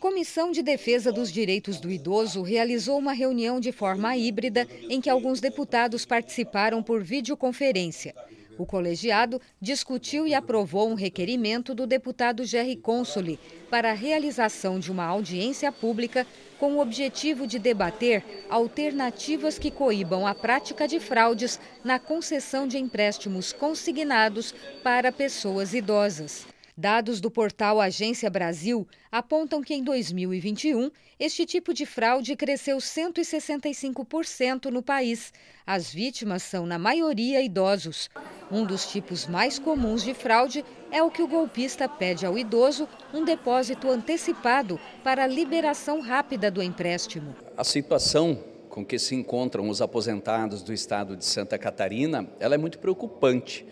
Comissão de Defesa dos Direitos do Idoso realizou uma reunião de forma híbrida em que alguns deputados participaram por videoconferência. O colegiado discutiu e aprovou um requerimento do deputado Jerry Consoli para a realização de uma audiência pública com o objetivo de debater alternativas que coíbam a prática de fraudes na concessão de empréstimos consignados para pessoas idosas. Dados do portal Agência Brasil apontam que em 2021, este tipo de fraude cresceu 165% no país. As vítimas são, na maioria, idosos. Um dos tipos mais comuns de fraude é o que o golpista pede ao idoso um depósito antecipado para a liberação rápida do empréstimo. A situação com que se encontram os aposentados do estado de Santa Catarina ela é muito preocupante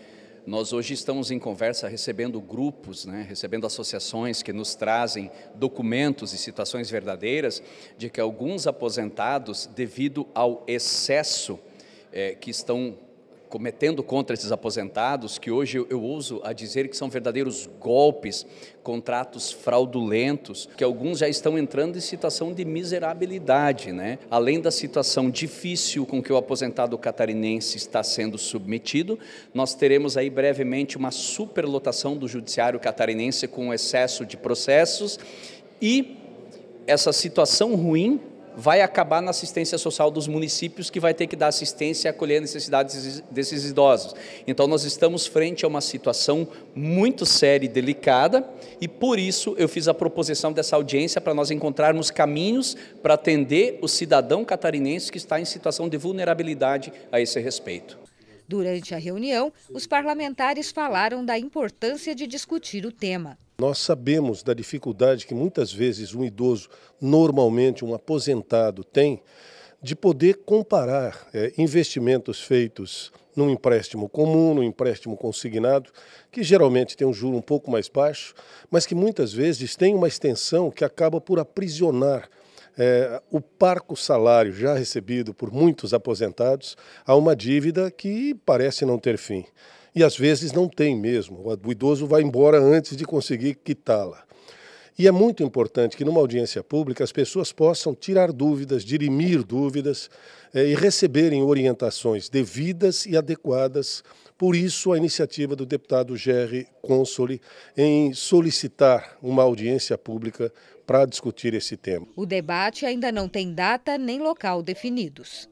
nós hoje estamos em conversa recebendo grupos, né, recebendo associações que nos trazem documentos e citações verdadeiras de que alguns aposentados, devido ao excesso é, que estão cometendo contra esses aposentados, que hoje eu, uso ouso a dizer que são verdadeiros golpes, contratos fraudulentos, que alguns já estão entrando em situação de miserabilidade, né? Além da situação difícil com que o aposentado catarinense está sendo submetido, nós teremos aí brevemente uma superlotação do judiciário catarinense com excesso de processos e essa situação ruim vai acabar na assistência social dos municípios que vai ter que dar assistência e acolher as necessidades desses idosos. Então nós estamos frente a uma situação muito séria e delicada e por isso eu fiz a proposição dessa audiência para nós encontrarmos caminhos para atender o cidadão catarinense que está em situação de vulnerabilidade a esse respeito. Durante a reunião, os parlamentares falaram da importância de discutir o tema. Nós sabemos da dificuldade que muitas vezes um idoso, normalmente um aposentado, tem de poder comparar é, investimentos feitos num empréstimo comum, num empréstimo consignado, que geralmente tem um juro um pouco mais baixo, mas que muitas vezes tem uma extensão que acaba por aprisionar é, o parco salário já recebido por muitos aposentados a uma dívida que parece não ter fim. E às vezes não tem mesmo. O idoso vai embora antes de conseguir quitá-la. E é muito importante que numa audiência pública as pessoas possam tirar dúvidas, dirimir dúvidas é, e receberem orientações devidas e adequadas. Por isso, a iniciativa do deputado Gerry Consoli em solicitar uma audiência pública para discutir esse tema. O debate ainda não tem data nem local definidos.